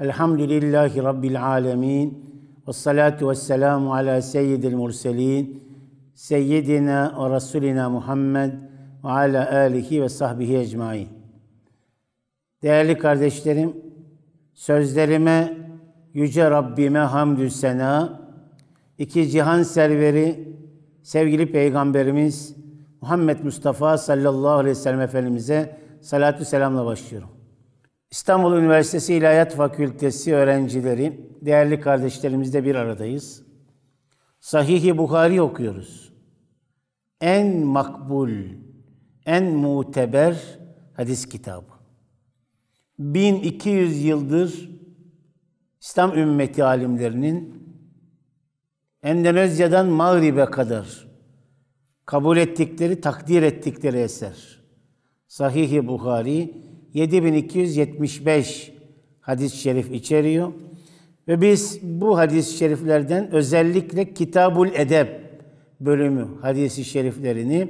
Elhamdülillahi Rabbil alemin. Ve salatu ve selamu ala seyyidil murselin. Seyyidina ve Resulina Muhammed ve ala alihi ve sahbihi ecmain. Değerli kardeşlerim, sözlerime Yüce Rabbime hamdü sena, iki cihan serveri, sevgili Peygamberimiz Muhammed Mustafa sallallahu aleyhi ve sellem Efendimiz'e salatü selamla başlıyorum. İstanbul Üniversitesi İlahiyat Fakültesi öğrencileri, değerli kardeşlerimizle bir aradayız. Sahih-i Buhari okuyoruz. En makbul, en muteber hadis kitabı. 1200 yıldır İslam ümmeti alimlerinin Endonezya'dan Mağrib'e kadar kabul ettikleri, takdir ettikleri eser. Sahih-i Buhari 7275 hadis-i şerif içeriyor. Ve biz bu hadis-i şeriflerden özellikle Kitabul Edep bölümü hadis-i şeriflerini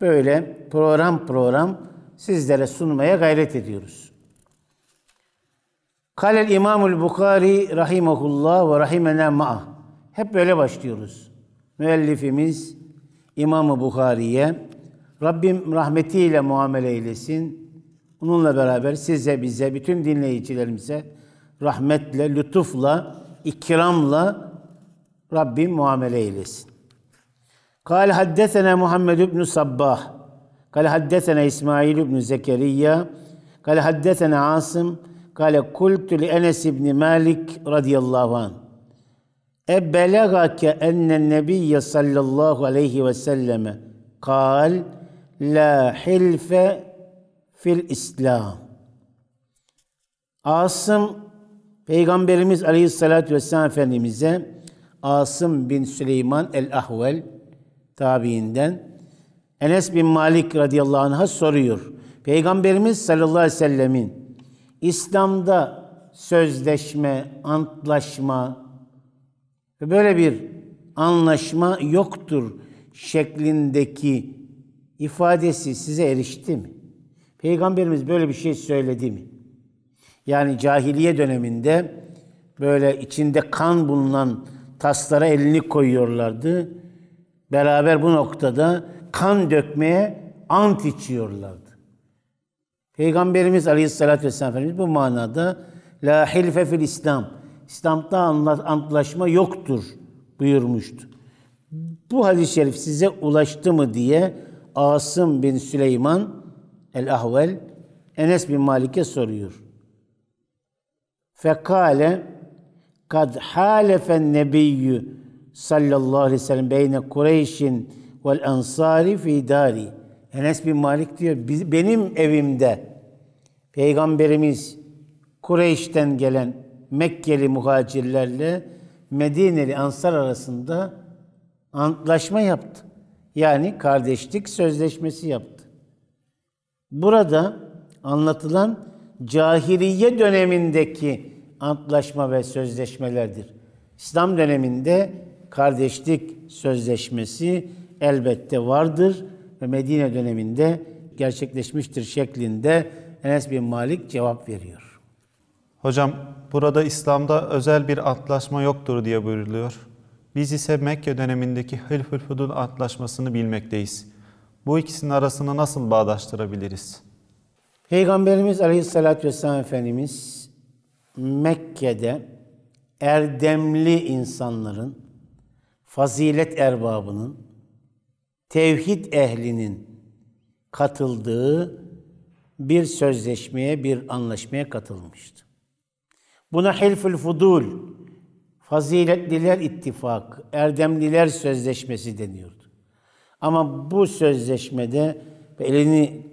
böyle program program sizlere sunmaya gayret ediyoruz. Kalel İmamul Bukhari rahimahullah ve rahimena ma'a. Hep böyle başlıyoruz. Müellifimiz i̇mam Bukhari'ye Rabbim rahmetiyle muamele eylesin Bununla beraber size, bize, bütün dinleyicilerimize rahmetle, lütufla, ikramla Rabbim muamele eylesin. Kal haddesene Muhammed ibn Sabbah. Kal haddesene İsmail ibn Zekeriya. Kal haddesene Asım. Kale kultu li Enes ibn Malik radıyallahu anh. Ebelegake enne nebiyye sallallahu aleyhi ve selleme kal la hilfe fil İslam. Asım Peygamberimiz Aleyhisselatü Vesselam Efendimiz'e Asım bin Süleyman el-Ahvel tabiinden Enes bin Malik radıyallahu anh'a soruyor. Peygamberimiz sallallahu aleyhi ve sellemin İslam'da sözleşme, antlaşma ve böyle bir anlaşma yoktur şeklindeki ifadesi size erişti mi? Peygamberimiz böyle bir şey söyledi mi? Yani cahiliye döneminde böyle içinde kan bulunan taslara elini koyuyorlardı. Beraber bu noktada kan dökmeye ant içiyorlardı. Peygamberimiz Aleyhisselatü Vesselam Efendimiz bu manada La hilfe fil İslam. İslam'da antlaşma yoktur buyurmuştu. Bu hadis-i şerif size ulaştı mı diye Asım bin Süleyman el-Ahvel Enes bin Malik'e soruyor. Fekale kad halefen nebiyyü sallallahu aleyhi ve sellem beyne Kureyş'in vel ensari fi dari. Enes bin Malik diyor, benim evimde Peygamberimiz Kureyş'ten gelen Mekkeli muhacirlerle Medineli Ansar arasında antlaşma yaptı. Yani kardeşlik sözleşmesi yaptı. Burada anlatılan cahiliye dönemindeki antlaşma ve sözleşmelerdir. İslam döneminde kardeşlik sözleşmesi elbette vardır ve Medine döneminde gerçekleşmiştir şeklinde Enes bin Malik cevap veriyor. Hocam burada İslam'da özel bir antlaşma yoktur diye buyuruluyor. Biz ise Mekke dönemindeki Hılful Fudul antlaşmasını bilmekteyiz. Bu ikisinin arasını nasıl bağdaştırabiliriz? Peygamberimiz Aleyhisselatü Vesselam Efendimiz Mekke'de erdemli insanların, fazilet erbabının, tevhid ehlinin katıldığı bir sözleşmeye, bir anlaşmaya katılmıştı. Buna Hilful Fudul, Faziletliler İttifakı, Erdemliler Sözleşmesi deniyordu. Ama bu sözleşmede elini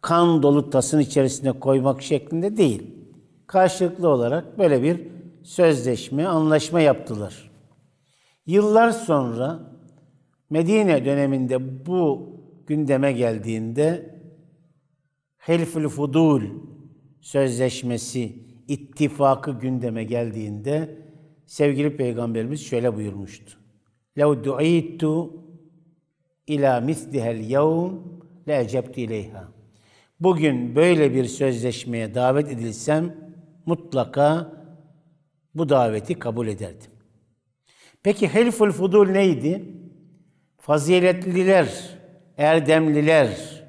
kan dolu tasın içerisine koymak şeklinde değil. Karşılıklı olarak böyle bir sözleşme, anlaşma yaptılar. Yıllar sonra Medine döneminde bu gündeme geldiğinde Helfül Fudul sözleşmesi, ittifakı gündeme geldiğinde sevgili peygamberimiz şöyle buyurmuştu. لَوْ دُعِيتُ ila mislihel yevm le'ecebtu ileyha. Bugün böyle bir sözleşmeye davet edilsem mutlaka bu daveti kabul ederdim. Peki helful fudul neydi? Faziletliler, erdemliler,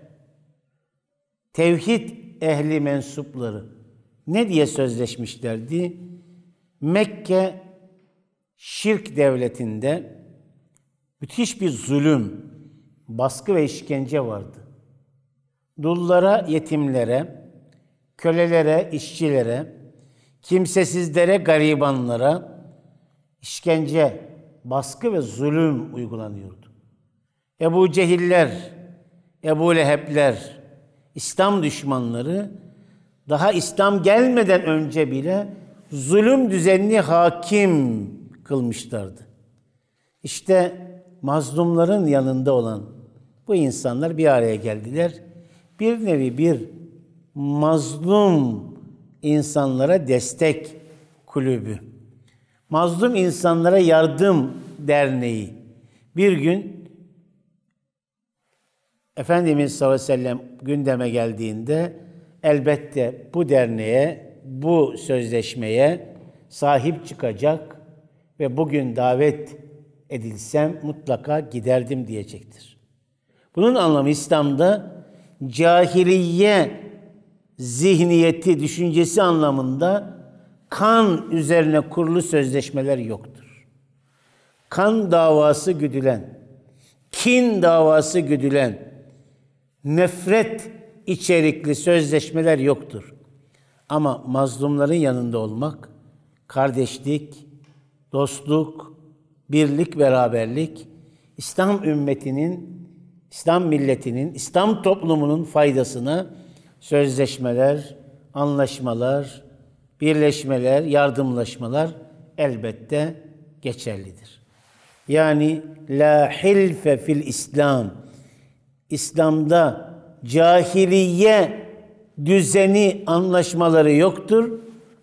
tevhid ehli mensupları ne diye sözleşmişlerdi? Mekke şirk devletinde müthiş bir zulüm, baskı ve işkence vardı. Dullara, yetimlere, kölelere, işçilere, kimsesizlere, garibanlara işkence, baskı ve zulüm uygulanıyordu. Ebu Cehiller, Ebu Lehebler, İslam düşmanları daha İslam gelmeden önce bile zulüm düzenini hakim kılmışlardı. İşte mazlumların yanında olan bu insanlar bir araya geldiler. Bir nevi bir mazlum insanlara destek kulübü. Mazlum insanlara yardım derneği. Bir gün Efendimiz sallallahu aleyhi ve sellem gündeme geldiğinde elbette bu derneğe, bu sözleşmeye sahip çıkacak ve bugün davet edilsem mutlaka giderdim diyecektir. Bunun anlamı İslam'da cahiliye zihniyeti, düşüncesi anlamında kan üzerine kurulu sözleşmeler yoktur. Kan davası güdülen, kin davası güdülen, nefret içerikli sözleşmeler yoktur. Ama mazlumların yanında olmak, kardeşlik, dostluk, birlik, beraberlik İslam ümmetinin İslam milletinin, İslam toplumunun faydasını sözleşmeler, anlaşmalar, birleşmeler, yardımlaşmalar elbette geçerlidir. Yani la hilfe fil İslam. İslam'da cahiliye düzeni anlaşmaları yoktur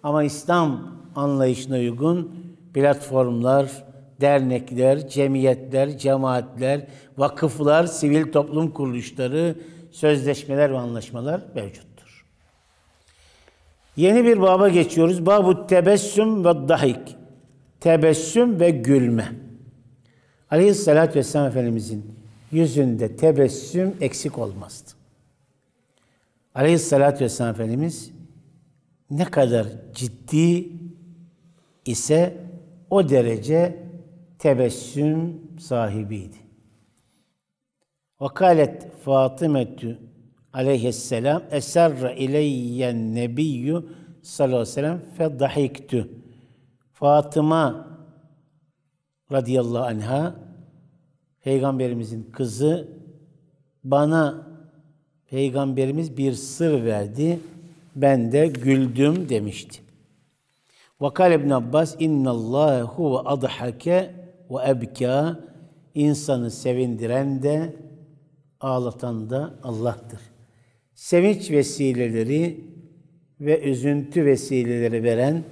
ama İslam anlayışına uygun platformlar, dernekler, cemiyetler, cemaatler, vakıflar, sivil toplum kuruluşları, sözleşmeler ve anlaşmalar mevcuttur. Yeni bir baba geçiyoruz. Babu tebessüm ve dahik. Tebessüm ve gülme. Aleyhisselatü Vesselam Efendimizin yüzünde tebessüm eksik olmazdı. Aleyhisselatü Vesselam Efendimiz ne kadar ciddi ise o derece tebessüm sahibiydi. Vakalet Fatımetü aleyhisselam eserre ileyyen nebiyyü sallallahu aleyhi ve sellem fedahiktü. Fatıma radıyallahu anha peygamberimizin kızı bana peygamberimiz bir sır verdi. Ben de güldüm demişti. Vakal İbn Abbas innallaha huve adhake ve ebka insanı sevindiren de ağlatan da Allah'tır. Sevinç vesileleri ve üzüntü vesileleri veren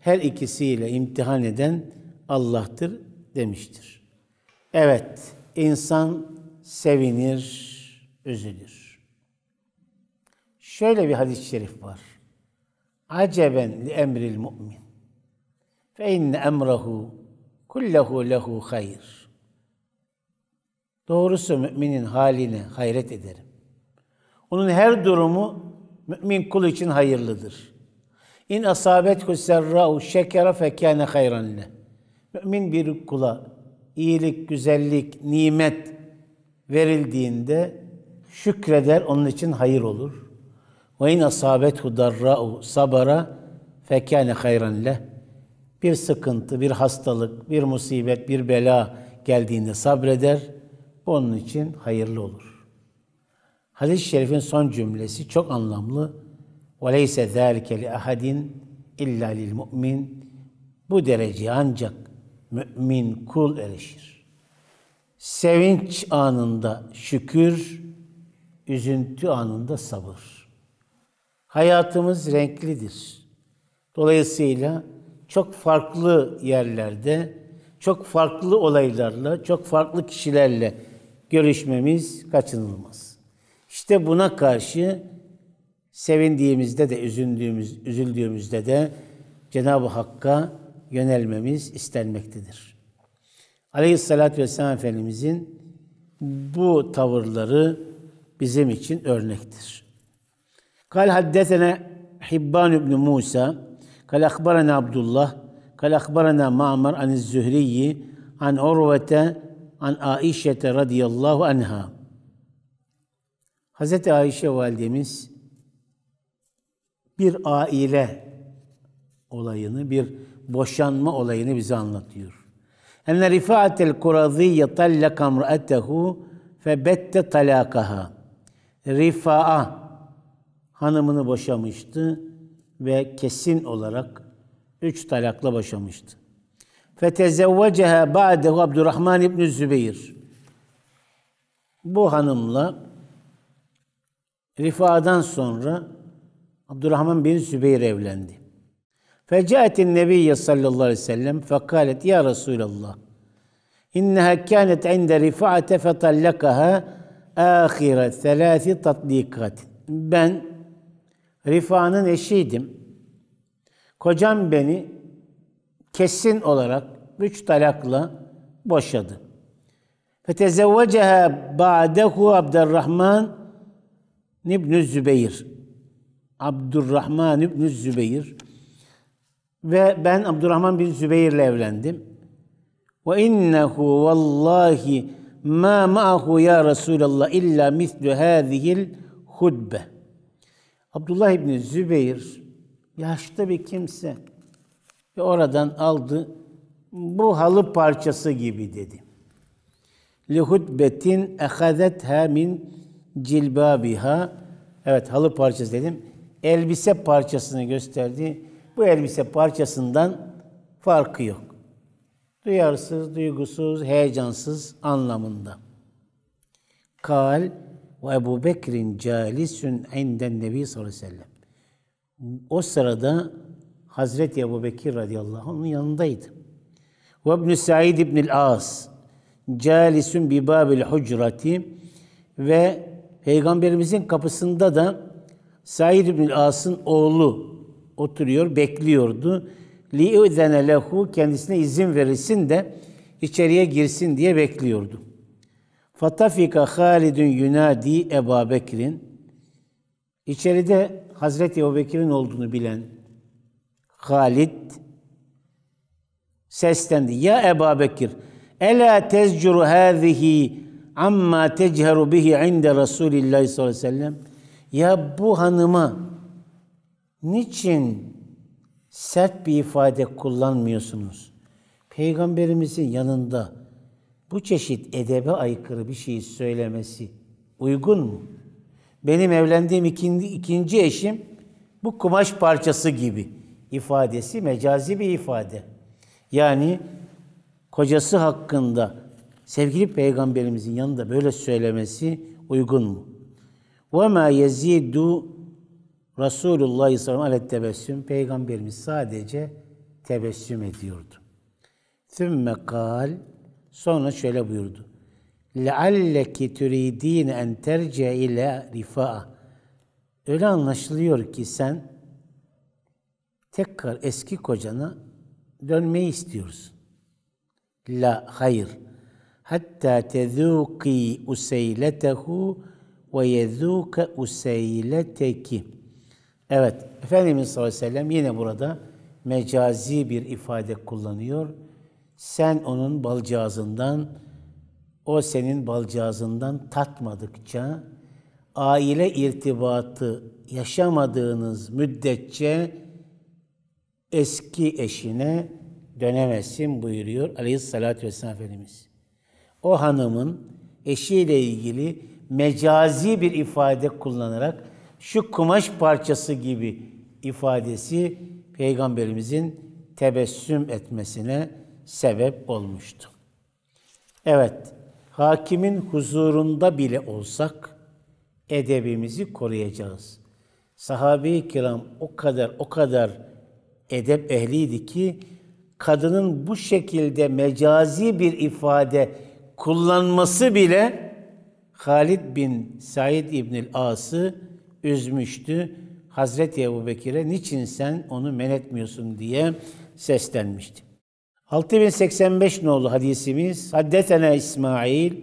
her ikisiyle imtihan eden Allah'tır demiştir. Evet, insan sevinir, üzülür. Şöyle bir hadis-i şerif var. Aceben li emril mu'min. Fe inne emrahu Kullahu lehu hayr. Doğrusu müminin haline hayret ederim. Onun her durumu mümin kul için hayırlıdır. İn asabethu serra'u şekera fekâne hayran le. Mümin bir kula iyilik, güzellik, nimet verildiğinde şükreder, onun için hayır olur. Ve in asabethu darra'u sabara fekâne hayran leh bir sıkıntı, bir hastalık, bir musibet, bir bela geldiğinde sabreder. Bu onun için hayırlı olur. Hadis-i şerifin son cümlesi çok anlamlı. وَلَيْسَ ذَٰلِكَ لِأَحَدٍ اِلَّا لِلْمُؤْمِنِ Bu derece ancak mümin kul erişir. Sevinç anında şükür, üzüntü anında sabır. Hayatımız renklidir. Dolayısıyla çok farklı yerlerde, çok farklı olaylarla, çok farklı kişilerle görüşmemiz kaçınılmaz. İşte buna karşı sevindiğimizde de, üzüldüğümüz, üzüldüğümüzde de Cenab-ı Hakk'a yönelmemiz istenmektedir. Aleyhissalatü vesselam Efendimizin bu tavırları bizim için örnektir. Kal haddesene Hibban ibn Musa Kal akbarana Abdullah, kal akbarana Ma'mar an Zühriyi, an Urvete, an Aişete radıyallahu anha. Hazreti Ayşe validemiz bir aile olayını, bir boşanma olayını bize anlatıyor. Enne Rifa'atel Kuradiyye tallaka mra'atehu febette talakaha. Rifa'a hanımını boşamıştı ve kesin olarak üç talakla boşamıştı. فَتَزَوَّجَهَا بَعْدَهُ Abdurrahman ibn Zübeyir. Bu hanımla Rifa'dan sonra Abdurrahman bin Zübeyir evlendi. Fecaetin Nebiyye sallallahu aleyhi ve sellem fekalet ya Resulallah inneha kânet inde rifa'ate fetallakaha âhire selâsi tatbikatin. Ben Rifa'nın eşiydim. Kocam beni kesin olarak üç talakla boşadı. Fetezevveceha ba'dehu Abdurrahman İbn Zübeyir. Abdurrahman İbn Zübeyir. Ve ben Abdurrahman bin Zübeyir'le evlendim. Ve innehu vallahi ma ma'ahu ya Resulallah illa mislu hâzihil hudbe. Abdullah İbni Zübeyir yaşlı bir kimse ve oradan aldı. Bu halı parçası gibi dedi. Lihutbetin ehazetha min cilbabiha. Evet halı parçası dedim. Elbise parçasını gösterdi. Bu elbise parçasından farkı yok. Duyarsız, duygusuz, heyecansız anlamında. Kal ve Ebu Bekir'in calisün enden Nebi sallallahu aleyhi ve sellem. O sırada Hazreti Ebu Bekir radıyallahu anh'ın yanındaydı. Ve İbn-i Said İbn-i As calisün bi babil hucrati ve Peygamberimizin kapısında da Said İbn-i As'ın oğlu oturuyor, bekliyordu. Li lehu kendisine izin verilsin de içeriye girsin diye bekliyordu. Fatafika Halidun yunadi Eba Bekir'in İçeride Hazreti Ebu Bekir'in olduğunu bilen Halid seslendi. Ya Eba Bekir, Ela tezcuru hâzihi amma teceheru bihi inde Resulillahi sallallahu aleyhi ve sellem. Ya bu hanıma niçin sert bir ifade kullanmıyorsunuz? Peygamberimizin yanında bu çeşit edebe aykırı bir şeyi söylemesi uygun mu? Benim evlendiğim ikinci, ikinci eşim bu kumaş parçası gibi ifadesi mecazi bir ifade. Yani kocası hakkında sevgili peygamberimizin yanında böyle söylemesi uygun mu? Ve ma yezidu Resulullah sallallahu aleyhi ve peygamberimiz sadece tebessüm ediyordu. Sümme kal Sonra şöyle buyurdu. لَعَلَّكِ تُرِيد۪ينَ اَنْ تَرْجَ ile رِفَاءَ Öyle anlaşılıyor ki sen tekrar eski kocana dönmeyi istiyorsun. La hayır. Hatta tezuki useyletehu ve yezuke useyleteki. Evet, Efendimiz sallallahu aleyhi ve sellem yine burada mecazi bir ifade kullanıyor. Sen onun balcağızından, o senin balcağızından tatmadıkça, aile irtibatı yaşamadığınız müddetçe eski eşine dönemezsin. buyuruyor Aleyhisselatü Vesselam Efendimiz. O hanımın eşiyle ilgili mecazi bir ifade kullanarak şu kumaş parçası gibi ifadesi Peygamberimizin tebessüm etmesine, sebep olmuştu. Evet, hakimin huzurunda bile olsak edebimizi koruyacağız. Sahabe-i kiram o kadar o kadar edep ehliydi ki kadının bu şekilde mecazi bir ifade kullanması bile Halid bin Said İbnül As'ı üzmüştü. Hazreti Ebu Bekir'e niçin sen onu men etmiyorsun diye seslenmişti. 6085 nolu hadisimiz Haddetene İsmail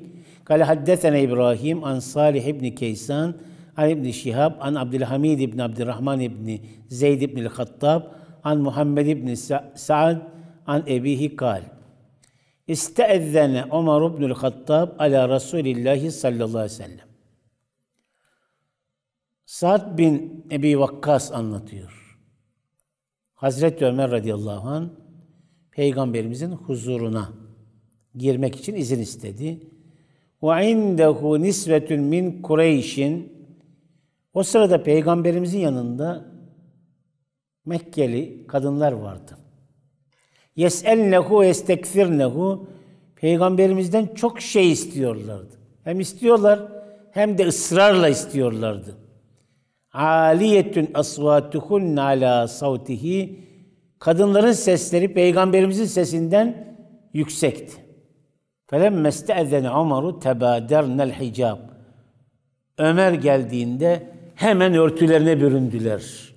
Kale haddetene İbrahim an Salih ibn Kaysan, an İbn Şihab an Abdülhamid ibn Abdurrahman ibn Zeyd ibn Khattab, an Muhammed ibn Sa'd an Ebihi kal. İsteezzene Ömer ibn Khattab, ala Resulillahi sallallahu aleyhi ve sellem. Sa'd bin Ebi Vakkas anlatıyor. Hazreti Ömer radıyallahu anh Peygamberimizin huzuruna girmek için izin istedi. Ve indehu nisvetun min Kureyş'in o sırada peygamberimizin yanında Mekkeli kadınlar vardı. Yes'elnehu estekfirnehu Peygamberimizden çok şey istiyorlardı. Hem istiyorlar hem de ısrarla istiyorlardı. Aliyetun asvatuhun ala savtihi kadınların sesleri peygamberimizin sesinden yüksekti. Felem meste'zene Ömer'u tebadernel hicab. Ömer geldiğinde hemen örtülerine büründüler.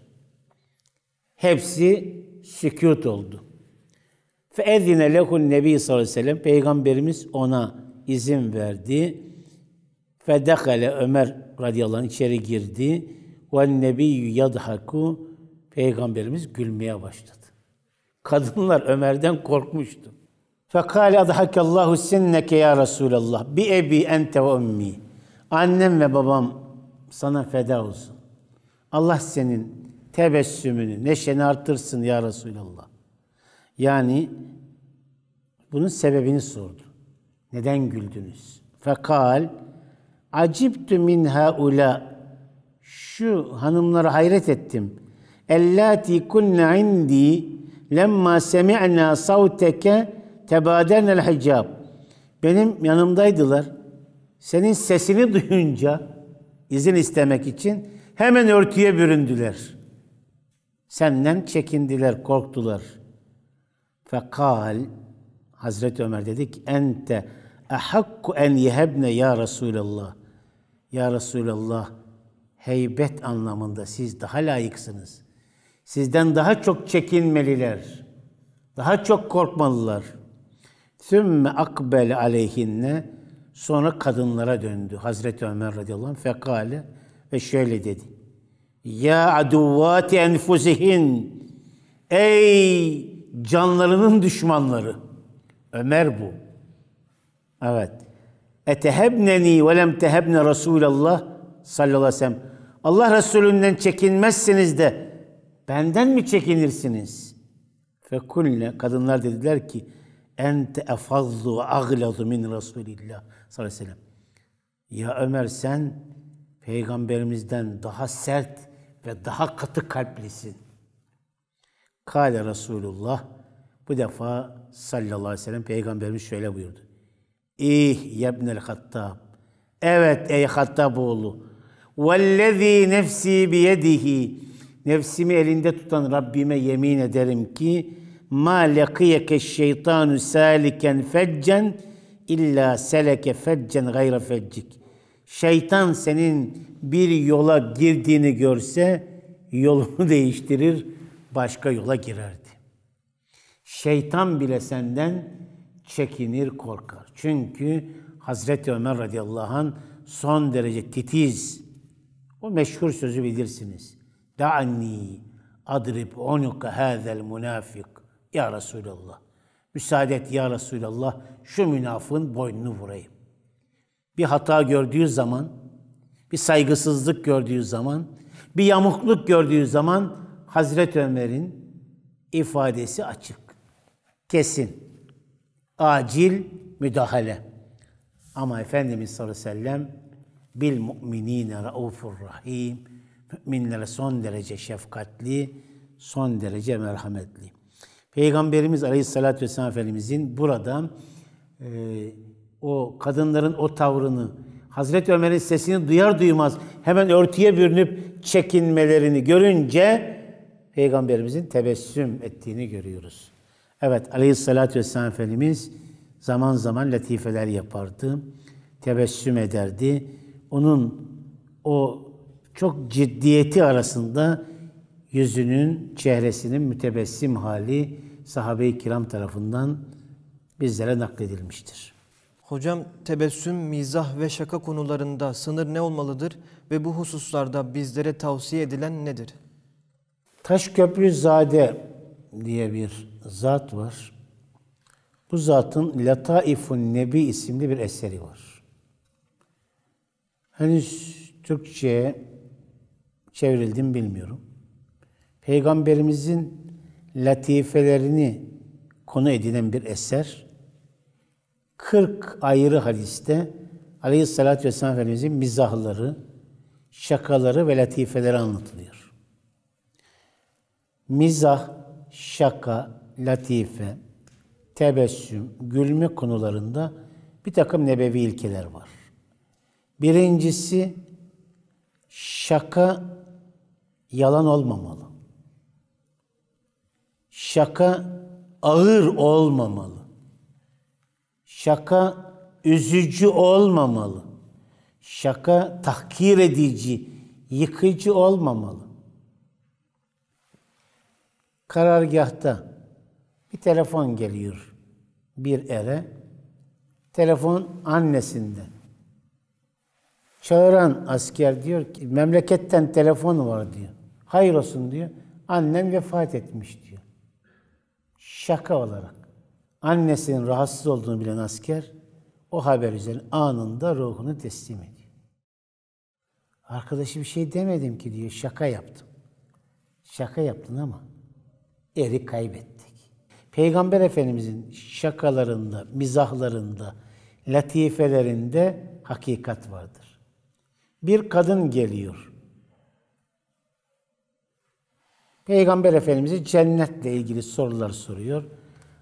Hepsi sükut oldu. Fe ezine lehun nebi sallallahu aleyhi ve sellem peygamberimiz ona izin verdi. Fe dekale Ömer radıyallahu anh içeri girdi. Ve nebiyyü yadhaku peygamberimiz gülmeye başladı. Kadınlar Ömer'den korkmuştu. Fekale adhakallahu sinneke ya Resulallah. Bi ebi ente ve ummi. Annem ve babam sana feda olsun. Allah senin tebessümünü, neşeni artırsın ya Resulallah. Yani bunun sebebini sordu. Neden güldünüz? Fekal acibtu min haula şu hanımlara hayret ettim. Ellati kunna indi Lemma semi'na savteke tebadernel hicab. Benim yanımdaydılar. Senin sesini duyunca izin istemek için hemen örtüye büründüler. Senden çekindiler, korktular. Fekal Hazreti Ömer dedik ente ahakku en yehebne ya Resulallah. Ya Resulallah heybet anlamında siz daha layıksınız. Sizden daha çok çekinmeliler. Daha çok korkmalılar. Sümme akbel aleyhinne sonra kadınlara döndü. Hazreti Ömer radıyallahu anh fekale ve şöyle dedi. Ya aduvvati enfusihin Ey canlarının düşmanları. Ömer bu. Evet. Etehebneni ve lem tehebne Resulallah sallallahu aleyhi ve sellem. Allah Resulünden çekinmezsiniz de Benden mi çekinirsiniz? Fekulne kadınlar dediler ki ente efazzu ve aglazu min Resulillah sallallahu aleyhi ve sellem. Ya Ömer sen peygamberimizden daha sert ve daha katı kalplisin. Kale Resulullah bu defa sallallahu aleyhi ve sellem peygamberimiz şöyle buyurdu. İh yebnel hattab. Evet ey Hattaboğlu. Vellezî nefsi biyedihi Nefsimi elinde tutan Rabbime yemin ederim ki ma lakiyeke şeytanu saliken feccen illa seleke feccen gayra feccik. Şeytan senin bir yola girdiğini görse yolunu değiştirir, başka yola girerdi. Şeytan bile senden çekinir, korkar. Çünkü Hazreti Ömer radıyallahu an son derece titiz. O meşhur sözü bilirsiniz. Da'ni adrib onuka hazel münafık. Ya Resulallah. Müsaade et ya Resulallah şu münafığın boynunu vurayım. Bir hata gördüğü zaman, bir saygısızlık gördüğü zaman, bir yamukluk gördüğü zaman Hazreti Ömer'in ifadesi açık. Kesin. Acil müdahale. Ama Efendimiz sallallahu aleyhi ve sellem bil mu'minine raufur rahim müminlere son derece şefkatli, son derece merhametli. Peygamberimiz Aleyhisselatü Vesselam Efendimizin burada e, o kadınların o tavrını, Hazreti Ömer'in sesini duyar duymaz hemen örtüye bürünüp çekinmelerini görünce Peygamberimizin tebessüm ettiğini görüyoruz. Evet Aleyhisselatü Vesselam Efendimiz zaman zaman latifeler yapardı, tebessüm ederdi. Onun o çok ciddiyeti arasında yüzünün, çehresinin mütebessim hali sahabe-i kiram tarafından bizlere nakledilmiştir. Hocam tebessüm, mizah ve şaka konularında sınır ne olmalıdır ve bu hususlarda bizlere tavsiye edilen nedir? Taşköprü Zade diye bir zat var. Bu zatın Lataifun Nebi isimli bir eseri var. Henüz Türkçe'ye çevrildim bilmiyorum. Peygamberimizin latifelerini konu edinen bir eser. 40 ayrı hadiste Aleyhisselatü Vesselam Efendimizin mizahları, şakaları ve latifeleri anlatılıyor. Mizah, şaka, latife, tebessüm, gülme konularında bir takım nebevi ilkeler var. Birincisi şaka yalan olmamalı. Şaka ağır olmamalı. Şaka üzücü olmamalı. Şaka tahkir edici, yıkıcı olmamalı. Karargahta bir telefon geliyor bir ere. Telefon annesinden. Çağıran asker diyor ki memleketten telefon var diyor. Hayır olsun diyor. Annem vefat etmiş diyor. Şaka olarak. Annesinin rahatsız olduğunu bilen asker o haber üzerine anında ruhunu teslim ediyor. Arkadaşı bir şey demedim ki diyor. Şaka yaptım. Şaka yaptın ama eri kaybettik. Peygamber Efendimizin şakalarında, mizahlarında, latifelerinde hakikat vardır. Bir kadın geliyor. Peygamber Efendimiz'e cennetle ilgili sorular soruyor.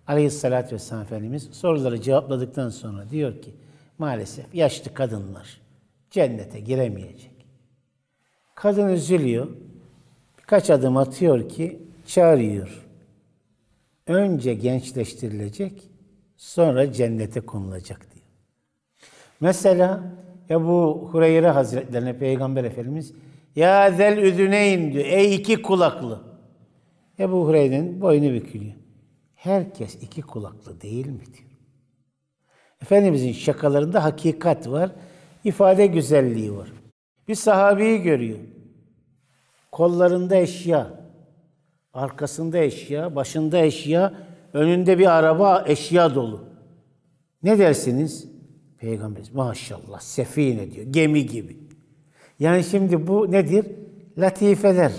Aleyhisselatü Vesselam Efendimiz soruları cevapladıktan sonra diyor ki maalesef yaşlı kadınlar cennete giremeyecek. Kadın üzülüyor. Birkaç adım atıyor ki çağırıyor. Önce gençleştirilecek, sonra cennete konulacak diyor. Mesela Ebu Hureyre Hazretlerine Peygamber Efendimiz Ya zel üdüneyn diyor. Ey iki kulaklı. Ebu Hureyre'nin boynu bükülüyor. Herkes iki kulaklı değil mi diyor. Efendimizin şakalarında hakikat var, ifade güzelliği var. Bir sahabiyi görüyor. Kollarında eşya, arkasında eşya, başında eşya, önünde bir araba eşya dolu. Ne dersiniz? Peygamberimiz maşallah sefine diyor, gemi gibi. Yani şimdi bu nedir? Latifeler.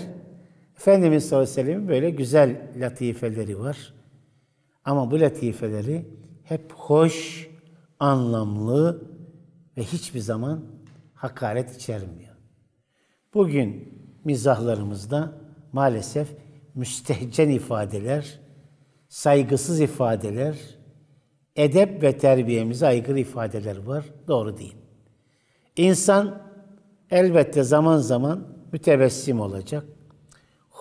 Efendimiz sallallahu aleyhi ve sellem'in böyle güzel latifeleri var. Ama bu latifeleri hep hoş, anlamlı ve hiçbir zaman hakaret içermiyor. Bugün mizahlarımızda maalesef müstehcen ifadeler, saygısız ifadeler, edep ve terbiyemize aykırı ifadeler var. Doğru değil. İnsan elbette zaman zaman mütebessim olacak,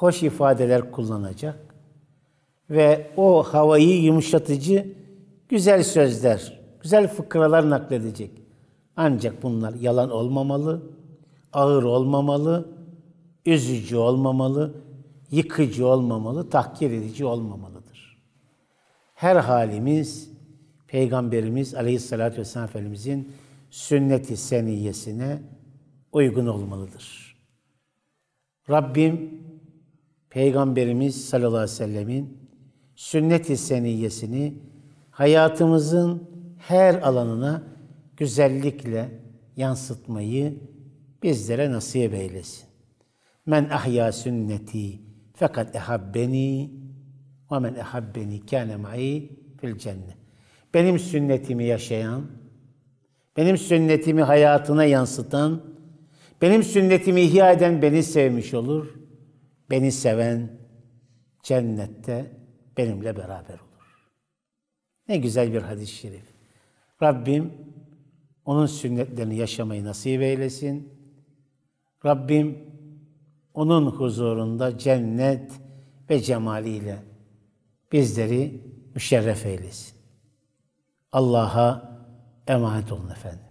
hoş ifadeler kullanacak ve o havayı yumuşatıcı güzel sözler, güzel fıkralar nakledecek. Ancak bunlar yalan olmamalı, ağır olmamalı, üzücü olmamalı, yıkıcı olmamalı, tahkir edici olmamalıdır. Her halimiz Peygamberimiz Aleyhisselatü Vesselam Efendimizin sünnet-i uygun olmalıdır. Rabbim Peygamberimiz sallallahu aleyhi ve sellemin sünnet-i seniyyesini hayatımızın her alanına güzellikle yansıtmayı bizlere nasip eylesin. Men ahya sünneti fakat ehabbeni ve men ehabbeni kâne ma'i fil cennet. Benim sünnetimi yaşayan, benim sünnetimi hayatına yansıtan, benim sünnetimi ihya eden beni sevmiş olur.'' Beni seven cennette benimle beraber olur. Ne güzel bir hadis-i şerif. Rabbim onun sünnetlerini yaşamayı nasip eylesin. Rabbim onun huzurunda cennet ve cemaliyle bizleri müşerref eylesin. Allah'a emanet olun efendim.